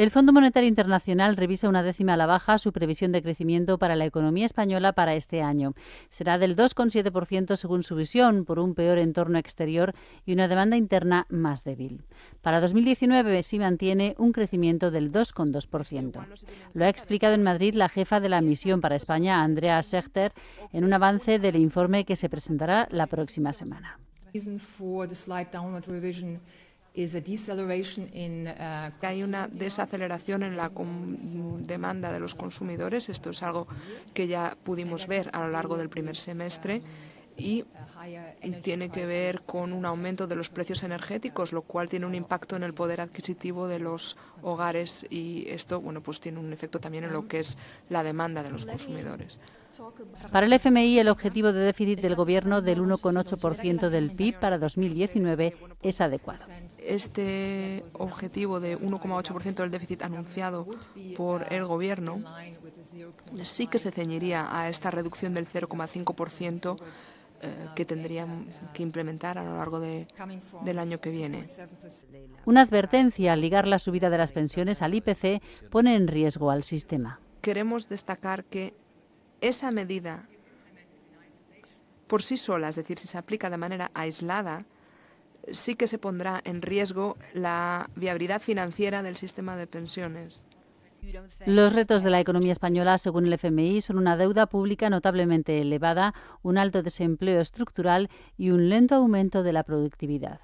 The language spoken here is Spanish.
El Fondo Monetario Internacional revisa una décima a la baja su previsión de crecimiento para la economía española para este año. Será del 2,7% según su visión, por un peor entorno exterior y una demanda interna más débil. Para 2019 sí mantiene un crecimiento del 2,2%. Lo ha explicado en Madrid la jefa de la misión para España, Andrea Sechter, en un avance del informe que se presentará la próxima semana. Uh, hay una desaceleración en la demanda de los consumidores. Esto es algo que ya pudimos ver a lo largo del primer semestre y tiene que ver con un aumento de los precios energéticos, lo cual tiene un impacto en el poder adquisitivo de los hogares y esto bueno, pues tiene un efecto también en lo que es la demanda de los consumidores. Para el FMI, el objetivo de déficit del gobierno del 1,8% del PIB para 2019 es adecuado. Este objetivo de 1,8% del déficit anunciado por el gobierno sí que se ceñiría a esta reducción del 0,5% eh, que tendrían que implementar a lo largo del año que viene. Una advertencia al ligar la subida de las pensiones al IPC pone en riesgo al sistema. Queremos destacar que esa medida por sí sola, es decir, si se aplica de manera aislada, sí que se pondrá en riesgo la viabilidad financiera del sistema de pensiones. Los retos de la economía española, según el FMI, son una deuda pública notablemente elevada, un alto desempleo estructural y un lento aumento de la productividad.